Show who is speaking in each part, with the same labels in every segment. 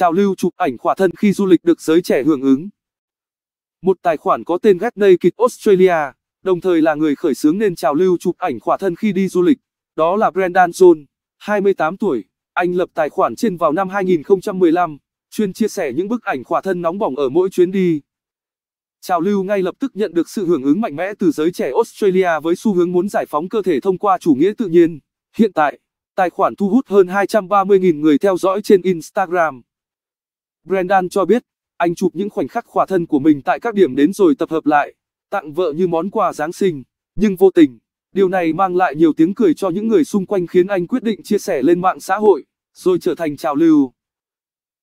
Speaker 1: Trào lưu chụp ảnh khỏa thân khi du lịch được giới trẻ hưởng ứng. Một tài khoản có tên Get Naked Australia, đồng thời là người khởi xướng nên trào lưu chụp ảnh khỏa thân khi đi du lịch, đó là Brendan John, 28 tuổi. Anh lập tài khoản trên vào năm 2015, chuyên chia sẻ những bức ảnh khỏa thân nóng bỏng ở mỗi chuyến đi. Trào lưu ngay lập tức nhận được sự hưởng ứng mạnh mẽ từ giới trẻ Australia với xu hướng muốn giải phóng cơ thể thông qua chủ nghĩa tự nhiên. Hiện tại, tài khoản thu hút hơn 230.000 người theo dõi trên Instagram. Brendan cho biết, anh chụp những khoảnh khắc khỏa thân của mình tại các điểm đến rồi tập hợp lại, tặng vợ như món quà Giáng sinh, nhưng vô tình, điều này mang lại nhiều tiếng cười cho những người xung quanh khiến anh quyết định chia sẻ lên mạng xã hội, rồi trở thành trào lưu.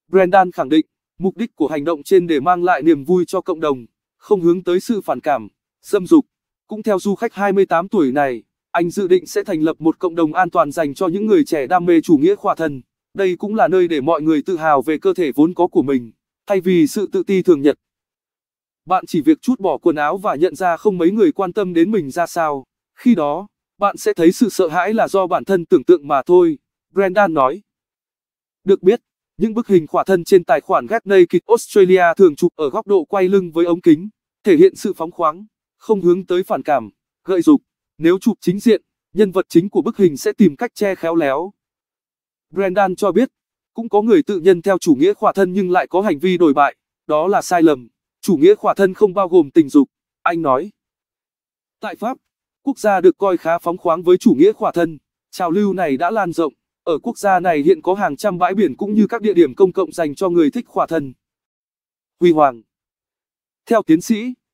Speaker 1: Brendan khẳng định, mục đích của hành động trên để mang lại niềm vui cho cộng đồng, không hướng tới sự phản cảm, xâm dục. Cũng theo du khách 28 tuổi này, anh dự định sẽ thành lập một cộng đồng an toàn dành cho những người trẻ đam mê chủ nghĩa khỏa thân. Đây cũng là nơi để mọi người tự hào về cơ thể vốn có của mình, thay vì sự tự ti thường nhật. Bạn chỉ việc chút bỏ quần áo và nhận ra không mấy người quan tâm đến mình ra sao. Khi đó, bạn sẽ thấy sự sợ hãi là do bản thân tưởng tượng mà thôi, Brendan nói. Được biết, những bức hình khỏa thân trên tài khoản Get Naked Australia thường chụp ở góc độ quay lưng với ống kính, thể hiện sự phóng khoáng, không hướng tới phản cảm, gợi dục. Nếu chụp chính diện, nhân vật chính của bức hình sẽ tìm cách che khéo léo, Brendan cho biết, cũng có người tự nhân theo chủ nghĩa khỏa thân nhưng lại có hành vi đổi bại, đó là sai lầm. Chủ nghĩa khỏa thân không bao gồm tình dục, anh nói. Tại Pháp, quốc gia được coi khá phóng khoáng với chủ nghĩa khỏa thân, trào lưu này đã lan rộng, ở quốc gia này hiện có hàng trăm bãi biển cũng như các địa điểm công cộng dành cho người thích khỏa thân. Huy Hoàng Theo tiến sĩ,